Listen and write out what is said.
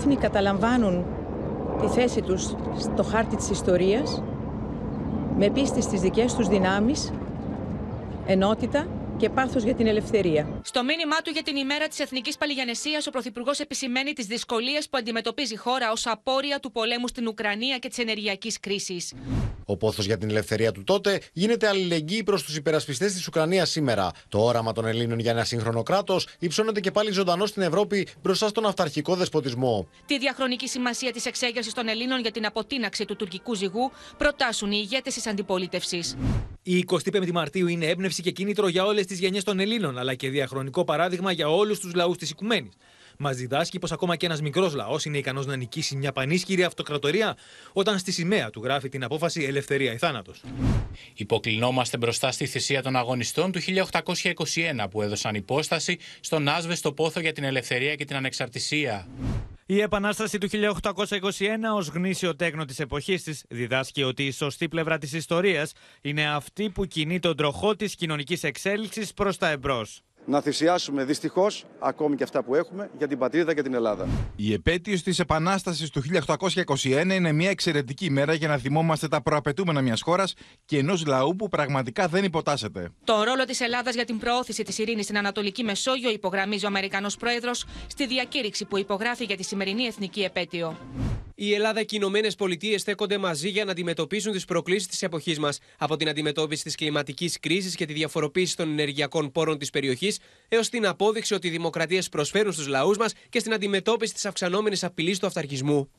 έθνη καταλαμβάνουν τη θέση τους στο χάρτη της ιστορίας με πίστη στις δικές τους δυνάμεις, ενότητα και πάθος για την ελευθερία. Στο μήνυμά του για την ημέρα της Εθνικής παλιγιανεσίας, ο Πρωθυπουργός επισημαίνει τις δυσκολίες που αντιμετωπίζει η χώρα ως απόρρια του πολέμου στην Ουκρανία και της ενεργειακής κρίσης. Ο πόθος για την ελευθερία του τότε γίνεται αλληλεγγύη προς τους υπερασπιστές της Ουκρανίας σήμερα. Το όραμα των Ελλήνων για ένα σύγχρονο κράτος υψώνεται και πάλι ζωντανό στην Ευρώπη μπροστά στον αυταρχικό δεσποτισμό. Τη διαχρονική σημασία της εξέγερσης των Ελλήνων για την αποτείναξη του τουρκικού ζυγού προτάσουν οι ηγέτες της αντιπολίτευσης. Η 25η Μαρτίου είναι έμπνευση και κίνητρο για όλες τις γενιές των Ελλήνων, αλλά και διαχρονικό παράδειγμα για όλους τους λαούς της Οικουμένης. Μας διδάσκει πως ακόμα και ένας μικρός λαός είναι ικανός να νικήσει μια πανίσχυρη αυτοκρατορία, όταν στη σημαία του γράφει την απόφαση Ελευθερία ή Θάνατος. Υποκλεινόμαστε μπροστά στη θυσία των αγωνιστών του 1821 που έδωσαν υπόσταση στον άσβεστο πόθο για την ελευθερία και την ανεξαρτησία. Η Επανάσταση του 1821 ως γνήσιο τέκνο της εποχής της διδάσκει ότι η σωστή πλευρά της ιστορίας είναι αυτή που κινεί τον τροχό της κοινωνικής εξέλιξης προς τα εμπρός να θυσιάσουμε δυστυχώς ακόμη και αυτά που έχουμε για την πατρίδα και την Ελλάδα. Η επέτειο της Επανάστασης του 1821 είναι μια εξαιρετική μέρα για να θυμόμαστε τα προαπαιτούμενα μιας χώρας και ενός λαού που πραγματικά δεν υποτάσσεται. Το ρόλο της Ελλάδας για την προώθηση της ειρήνης στην Ανατολική Μεσόγειο υπογραμμίζει ο Αμερικανός Πρόεδρος στη διακήρυξη που υπογράφει για τη σημερινή εθνική επέτειο. Η Ελλάδα και οι Ηνωμένες Πολιτείες στέκονται μαζί για να αντιμετωπίσουν τις προκλήσεις της εποχής μας. Από την αντιμετώπιση της κλιματικής κρίσης και τη διαφοροποίηση των ενεργειακών πόρων της περιοχής, έως την απόδειξη ότι οι δημοκρατίες προσφέρουν στους λαούς μας και στην αντιμετώπιση της αυξανόμενης απειλής του αυταρχισμού.